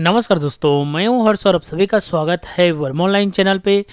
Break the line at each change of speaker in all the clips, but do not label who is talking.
नमस्कार दोस्तों मैं हूं हर्ष और आप सभी का स्वागत है वर्मा ऑनलाइन चैनल पे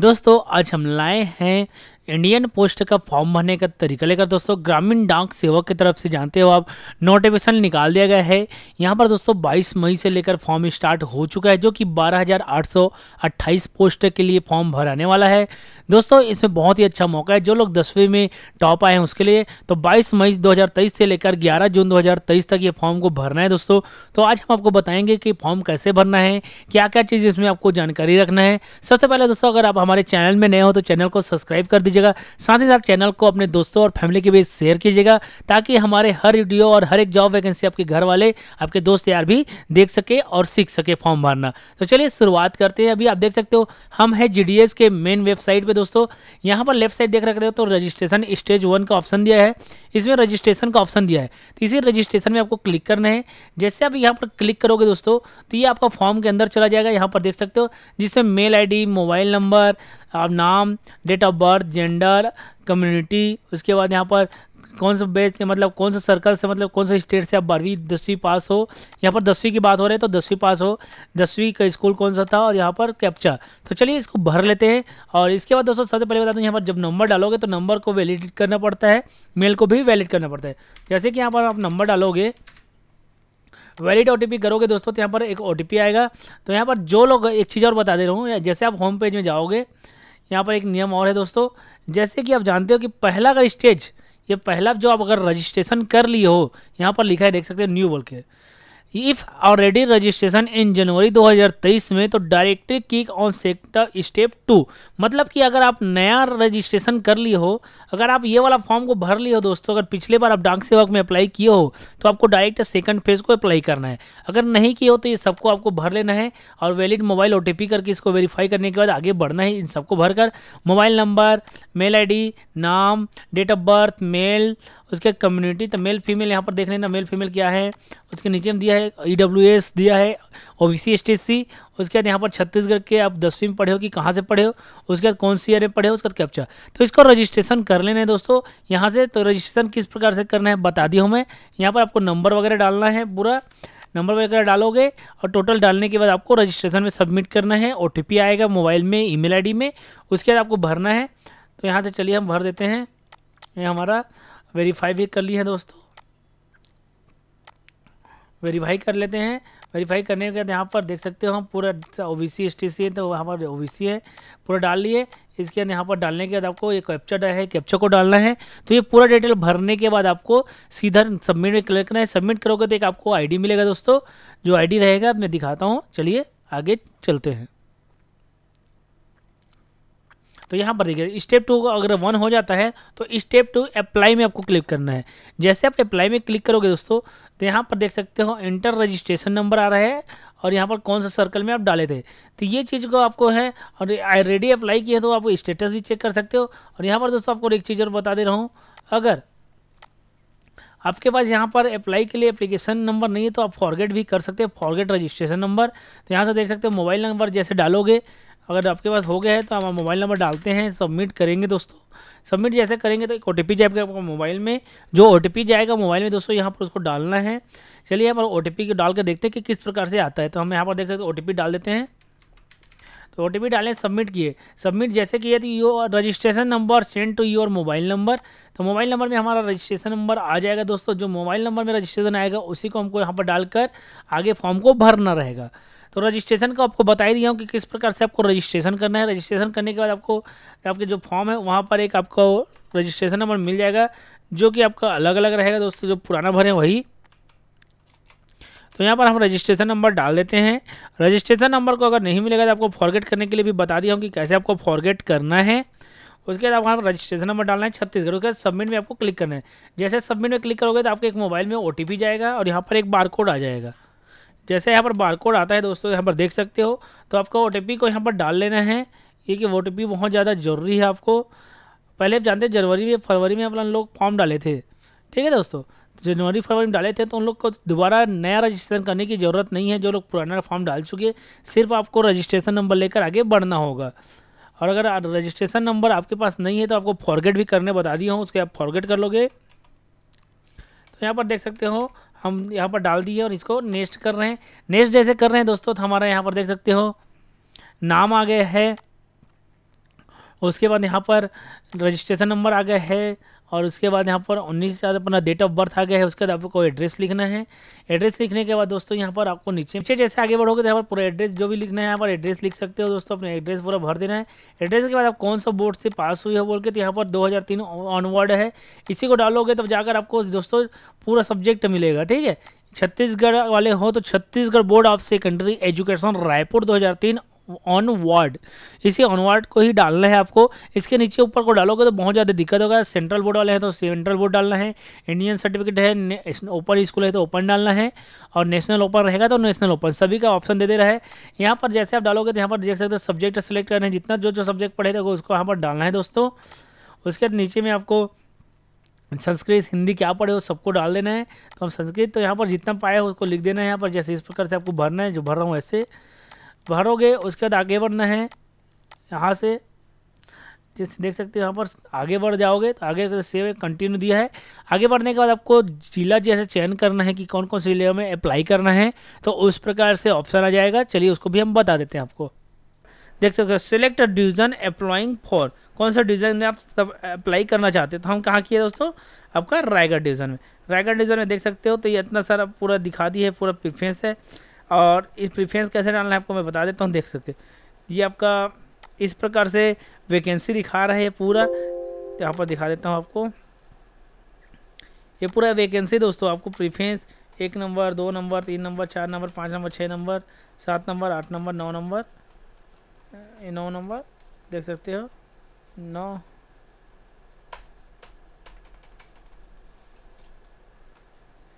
दोस्तों आज हम लाए हैं इंडियन पोस्ट का फॉर्म भरने का तरीका लेकर दोस्तों ग्रामीण डाक सेवक की तरफ से जानते हो आप नोटिफिकेशन निकाल दिया गया है यहाँ पर दोस्तों 22 मई से लेकर फॉर्म स्टार्ट हो चुका है जो कि 12,828 पोस्ट के लिए फॉर्म भराने वाला है दोस्तों इसमें बहुत ही अच्छा मौका है जो लोग दसवीं में टॉप आए हैं उसके लिए तो बाईस मई दो से लेकर ग्यारह जून दो तक ये फॉर्म को भरना है दोस्तों तो आज हम आपको बताएंगे कि फॉर्म कैसे भरना है क्या क्या चीज़ इसमें आपको जानकारी रखना है सबसे पहले दोस्तों अगर आप हमारे चैनल में नए हो तो चैनल को सब्सक्राइब कर दीजिए कीजिएगा साथ ही साथ चैनल को अपने दोस्तों और फैमिली के बीच शेयर कीजिएगा ताकि हमारे हर वीडियो और हर एक जॉब वैकेंसी आपके घर वाले आपके दोस्त यार भी देख सके और सीख सके फॉर्म भरना तो चलिए शुरुआत करते हैं अभी आप देख सकते हो हम है जी के मेन वेबसाइट पर दोस्तों यहाँ पर लेफ्ट साइड देख रख रहे हो तो रजिस्ट्रेशन स्टेज वन का ऑप्शन दिया है इसमें रजिस्ट्रेशन का ऑप्शन दिया है तो इसी रजिस्ट्रेशन में आपको क्लिक करना है जैसे आप यहाँ पर क्लिक करोगे दोस्तों तो ये आपका फॉर्म के अंदर चला जाएगा यहाँ पर देख सकते हो जिसमें मेल आईडी मोबाइल नंबर आप नाम date of birth gender community उसके बाद यहाँ पर कौन सा बेच मतलब कौन सा सर्कल से मतलब कौन सा स्टेट मतलब से आप बारहवीं दसवीं पास हो यहाँ पर दसवीं की बात हो रही है तो दसवीं पास हो दसवीं का स्कूल कौन सा था और यहाँ पर कैप्चा तो चलिए इसको भर लेते हैं और इसके बाद दोस्तों सबसे पहले बता दें यहाँ पर जब नंबर डालोगे तो नंबर को वैलिडेट करना पड़ता है मेल को भी वैलिड करना पड़ता है जैसे कि यहाँ पर आप नंबर डालोगे वैलिड ओ करोगे दोस्तों तो यहाँ पर एक ओ आएगा तो यहाँ पर जो लोग एक चीज़ और बता दे रहा हूँ जैसे आप होम पेज में जाओगे यहाँ पर एक नियम और है दोस्तों जैसे कि आप जानते हो कि पहला अगर स्टेज ये पहला जो आप अगर रजिस्ट्रेशन कर लिए हो यहाँ पर लिखा है देख सकते हो न्यू बोल के if already registration in January 2023 में तो directory kick on sector step two मतलब कि अगर आप नया रजिस्ट्रेशन कर लिए हो अगर आप ये वाला फॉर्म को भर लिए हो दोस्तों अगर पिछले बार आप डाक सेवक में अप्लाई किए हो तो आपको डायरेक्ट सेकंड फेज को अप्लाई करना है अगर नहीं किए हो तो ये सबको आपको भर लेना है और वैलिड मोबाइल ओ करके इसको वेरीफाई करने के बाद आगे बढ़ना है इन सबको भरकर मोबाइल नंबर मेल आई नाम डेट ऑफ बर्थ मेल उसके कम्युनिटी तो मेल फीमेल यहाँ पर देख लेना मेल फीमेल क्या है उसके नीचे में दिया है ई e दिया है ओ बी सी उसके बाद यहाँ पर छत्तीसगढ़ के आप दसवीं में पढ़े हो कि कहाँ से पढ़े हो उसके बाद कौन सी ईयर में पढ़े हो उसके बाद कैप्चर तो इसको रजिस्ट्रेशन कर लेना है दोस्तों यहाँ से तो रजिस्ट्रेशन किस प्रकार से करना है बता दिया हमें यहाँ पर आपको नंबर वगैरह डालना है पूरा नंबर वगैरह डालोगे और टोटल डालने के बाद आपको रजिस्ट्रेशन में सबमिट करना है ओ आएगा मोबाइल में ईमेल आईडी में उसके बाद आपको भरना है तो यहाँ से चलिए हम भर देते हैं ये हमारा वेरीफाई भी कर ली है दोस्तों वेरीफाई कर लेते हैं वेरीफाई करने के बाद यहाँ पर देख सकते हो हम पूरा O B C S T C है तो वहाँ पर ओ बी सी है पूरा डाल लिए इसके बाद यहाँ पर डालने के बाद आपको ये कैप्चर है कैप्चर को डालना है तो ये पूरा डिटेल भरने के बाद आपको सीधा सबमिट में क्लिक करना है सबमिट करोगे तो एक आपको आईडी मिलेगा दोस्तों जो आईडी रहेगा मैं दिखाता हूँ चलिए आगे चलते हैं तो यहाँ पर देखिए स्टेप टू अगर वन हो जाता है तो स्टेप टू अप्लाई में आपको क्लिक करना है जैसे आप अप्लाई में क्लिक करोगे दोस्तों तो यहाँ पर देख सकते हो इंटर रजिस्ट्रेशन नंबर आ रहा है और यहाँ पर कौन सा सर्कल में आप डाले थे तो ये चीज़ को आपको है और रेडी अप्लाई किया तो आप स्टेटस भी चेक कर सकते हो और यहाँ पर दोस्तों आपको एक चीज़ और बता दे रहा हूँ अगर आपके पास यहाँ पर अप्लाई के लिए एप्लीकेशन नंबर नहीं है तो आप फॉरगेट भी कर सकते हैं फॉरगेट रजिस्ट्रेशन नंबर तो यहाँ से देख सकते हो मोबाइल नंबर जैसे डालोगे अगर आपके पास हो गया है तो हम मोबाइल नंबर डालते हैं सबमिट करेंगे दोस्तों सबमिट जैसे करेंगे तो एक ओ टी पी जाएगा आपका मोबाइल में जो ओ टी पी जाएगा मोबाइल में दोस्तों यहाँ पर उसको डालना है चलिए यहाँ पर ओ टी पी को डाल के देखते हैं कि किस प्रकार से आता है तो हम यहाँ पर देख सकते हैं ओ टी पी डाल देते हैं तो ओ टी पी डालें सबमिट किए सबमिट जैसे किए तो your registration number send to your mobile number तो मोबाइल नंबर में हमारा रजिस्ट्रेशन नंबर आ जाएगा दोस्तों जो मोबाइल नंबर में रजिस्ट्रेशन आएगा उसी को हमको यहाँ पर डालकर आगे फॉर्म को भरना रहेगा तो रजिस्ट्रेशन का आपको बता ही दिया हूँ कि किस प्रकार से आपको रजिस्ट्रेशन करना है रजिस्ट्रेशन करने के बाद आपको आपके जो फॉर्म है वहाँ पर एक आपको रजिस्ट्रेशन नंबर मिल जाएगा जो कि आपका अलग अलग रहेगा दोस्तों जो पुराना भरे वही तो यहाँ पर हम रजिस्ट्रेशन नंबर डाल देते हैं रजिस्ट्रेशन नंबर को अगर नहीं मिलेगा तो आपको फॉरगेट करने के लिए भी बता दिया हूँ कि कैसे आपको फॉरगेट करना है उसके बाद आपको रजिस्ट्रेशन नंबर डालना है छत्तीसगढ़ उसके बाद सबमिट में आपको क्लिक करना है जैसे सबमिट में क्लिक करोगे तो आपके एक मोबाइल में ओ जाएगा और यहाँ पर एक बार कोड आ जाएगा जैसे यहाँ पर बारकोड आता है दोस्तों यहाँ पर देख सकते हो तो आपका ओ को यहाँ पर डाल लेना है क्योंकि ओ टी बहुत ज़्यादा ज़रूरी है आपको पहले आप जानते हैं जनवरी में फरवरी में अपन लोग फॉर्म डाले थे ठीक है दोस्तों तो जनवरी फरवरी में डाले थे तो उन लोग को दोबारा नया रजिस्ट्रेशन करने की ज़रूरत नहीं है जो लोग पुराना फॉर्म डाल चुके सिर्फ आपको रजिस्ट्रेशन नंबर लेकर आगे बढ़ना होगा और अगर रजिस्ट्रेशन नंबर आपके पास नहीं है तो आपको फॉरगेट भी करने बता दिया हूँ उसके आप फॉरगेट कर लोगे तो यहाँ पर देख सकते हो हम यहाँ पर डाल दिए और इसको नेस्ट कर रहे हैं नेस्ट जैसे कर रहे हैं दोस्तों तो हमारा यहाँ पर देख सकते हो नाम आ गया है उसके बाद यहाँ पर रजिस्ट्रेशन नंबर आ गया है और उसके बाद यहाँ पर उन्नीस हज़ार अपना डेट ऑफ बर्थ आ गया है उसके बाद आपको एड्रेस लिखना है एड्रेस लिखने के बाद दोस्तों यहाँ पर आपको नीचे नीचे जैसे आगे बढ़ोगे तो यहाँ पर पूरा एड्रेस जो भी लिखना है यहाँ पर एड्रेस लिख सकते हो दोस्तों अपने एड्रेस पूरा भर देना है एड्रेस के बाद आप कौन सा बोर्ड से पास हुई है बोल के तो यहाँ पर दो ऑनवर्ड है इसी को डालोगे तब जाकर आपको दोस्तों पूरा सब्जेक्ट मिलेगा ठीक है छत्तीसगढ़ वाले हो तो Chhattisgarh board of secondary education Raipur 2003 onward इसी ऑनवर्ड को ही डालना है आपको इसके नीचे ऊपर को डालोगे तो बहुत ज़्यादा दिक्कत होगा सेंट्रल बोर्ड वाले हैं तो सेंट्रल बोर्ड डालना है इंडियन सर्टिफिकेट है ओपन स्कूल है तो ओपन डालना है और नेशनल ओपन रहेगा तो नेशनल ओपन सभी का ऑप्शन दे दे रहा है यहाँ पर जैसे आप डालोगे तो यहाँ पर देख सकते हो सब्जेक्ट सेलेक्ट करना है जितना जो जो सब्जेक्ट पढ़े रहेगा उसको यहाँ पर डालना है दोस्तों उसके नीचे में आपको संस्कृत हिंदी क्या पढ़े हो सबको डाल देना है तो हम संस्कृत तो यहाँ पर जितना पाया उसको लिख देना है यहाँ पर जैसे इस प्रकार से आपको भरना है जो भर रहा हूँ ऐसे भरोगे उसके बाद आगे बढ़ना है यहाँ से जैसे देख सकते हो यहाँ पर आगे बढ़ जाओगे तो आगे से कंटिन्यू दिया है आगे बढ़ने के बाद आपको जिला जैसे चयन करना है कि कौन कौन से जिले में अप्लाई करना है तो उस प्रकार से ऑप्शन आ जाएगा चलिए उसको भी हम बता देते हैं आपको देख सकते हो select a division applying for कौन सा डिवीजन में आप सब अप्लाई करना चाहते तो हम कहाँ किए दोस्तों आपका रायगढ़ डिवीजन में रायगढ़ डिवीजन में देख सकते हो तो ये इतना सारा पूरा दिखा दी है पूरा प्रिफ्रेंस है और इस प्रीफ्रेंस कैसे डालना है आपको मैं बता देता हूँ देख सकते ये आपका इस प्रकार से वैकेंसी दिखा रहा है पूरा यहाँ पर दिखा देता हूँ आपको ये पूरा वैकेंसी दोस्तों आपको प्रीफ्रेंस एक नंबर दो नंबर तीन नंबर चार नंबर पाँच नंबर छः नंबर सात नंबर आठ नंबर नौ नंबर नौ नंबर देख सकते हो नौ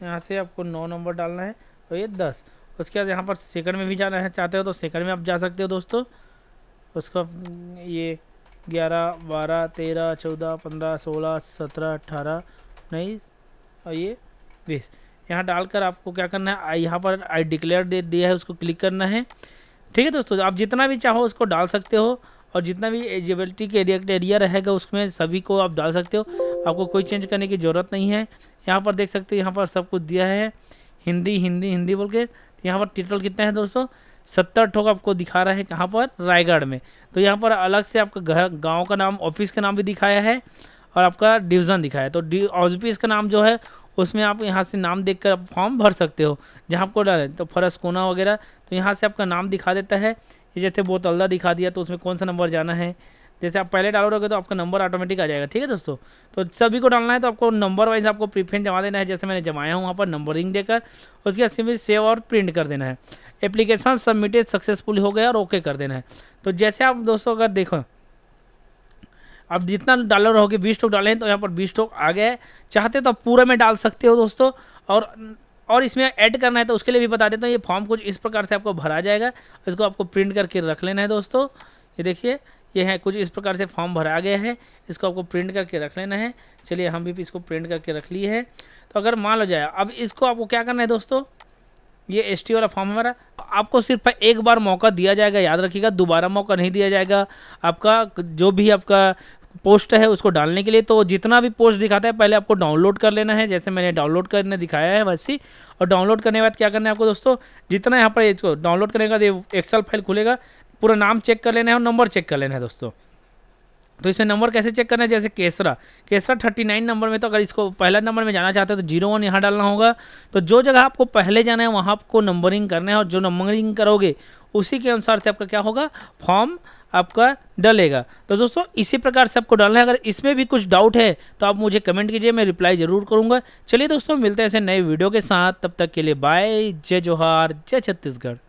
यहाँ से आपको नौ नंबर डालना है और ये दस उसके बाद यहाँ पर सेकंड में भी जाना है चाहते हो तो सेकंड में आप जा सकते हो दोस्तों उसका हम्म, ये ग्यारह बारह तेरह चौदह पंद्रह सोलह सत्रह अट्ठारह नहीं और ये बीस यहाँ डालकर आपको क्या करना है यहाँ पर आई डिक्लेयर दे दिया है उसको क्लिक करना है ठीक है दोस्तों आप जितना भी चाहो उसको डाल सकते हो और जितना भी एजिबिलिटी के एरिया रहेगा उसमें सभी को आप डाल सकते हो आपको कोई चेंज करने की ज़रूरत नहीं है यहाँ पर देख सकते हो यहाँ पर सब कुछ दिया है हिंदी हिंदी हिंदी बोल के तो यहाँ पर टोटल कितने हैं दोस्तों सत्तर ठोक आपको दिखा रहा है कहाँ पर रायगढ़ में तो यहाँ पर अलग से आपका घर गाँव का नाम ऑफिस का नाम भी दिखाया है और आपका डिवीज़न दिखाया तो ऑफिस का नाम जो है उसमें आप यहाँ से नाम देखकर फॉर्म भर सकते हो जहाँ आपको डालें तो फरस कोना वगैरह तो यहाँ से आपका नाम दिखा देता है ये जैसे बोतलदा दिखा दिया तो उसमें कौन सा नंबर जाना है जैसे आप पहले डाउनलोड रहोगे तो आपका नंबर ऑटोमेटिक आ जाएगा ठीक है दोस्तों तो सभी को डालना है तो आपको नंबर वाइज आपको प्रीफेंस जमा देना है जैसे मैंने जमाया हूँ वहाँ पर नंबरिंग देकर उसके बाद सिर्फ सेव और प्रिंट कर देना है एप्लीकेशन सबमिटेड सक्सेसफुल हो गया और ओके कर देना है तो जैसे आप दोस्तों अगर देखो आप जितना डॉलर होगी बीस स्टॉक डालें तो यहाँ पर बीस स्टॉक आ गया है चाहते तो आप पूरे में डाल सकते हो दोस्तों और और इसमें ऐड करना है तो उसके लिए भी बता देता हूँ ये फॉर्म कुछ इस प्रकार से आपको भरा जाएगा इसको आपको प्रिंट करके रख लेना है दोस्तों ये देखिए ये है कुछ इस प्रकार से फॉर्म भरा गया है इसको आपको प्रिंट करके रख लेना है चलिए हम भी इसको प्रिंट करके रख लिए है तो अगर मान लो जाए अब इसको आपको क्या करना है दोस्तों ये एस वाला फॉर्म हमारा आपको सिर्फ एक बार मौका दिया जाएगा याद रखिएगा दोबारा मौका नहीं दिया जाएगा आपका जो भी आपका पोस्ट है उसको डालने के लिए तो जितना भी पोस्ट दिखाता है पहले आपको डाउनलोड कर लेना है जैसे मैंने डाउनलोड करने दिखाया है वैसे और डाउनलोड करने के बाद क्या करना है आपको दोस्तों जितना यहाँ पर इसको डाउनलोड करने के बाद एक्सल फाइल खुलेगा पूरा नाम चेक कर लेना है और नंबर चेक कर लेना है दोस्तों तो इसमें नंबर कैसे चेक करना है जैसे केसरा केसरा थर्टी नाइन नंबर में तो अगर इसको पहला नंबर में जाना चाहते हैं तो जीरो वन यहाँ डालना होगा तो जो जगह आपको पहले जाना है वहाँ आपको नंबरिंग करना है और जो नंबरिंग करोगे उसी के अनुसार से आपका क्या होगा फॉर्म आपका डलेगा तो दोस्तों इसी प्रकार से आपको डालना है अगर इसमें भी कुछ डाउट है तो आप मुझे कमेंट कीजिए मैं रिप्लाई ज़रूर करूँगा चलिए दोस्तों मिलते हैं ऐसे नए वीडियो के साथ तब तक के लिए बाय जय जोहार जय छत्तीसगढ़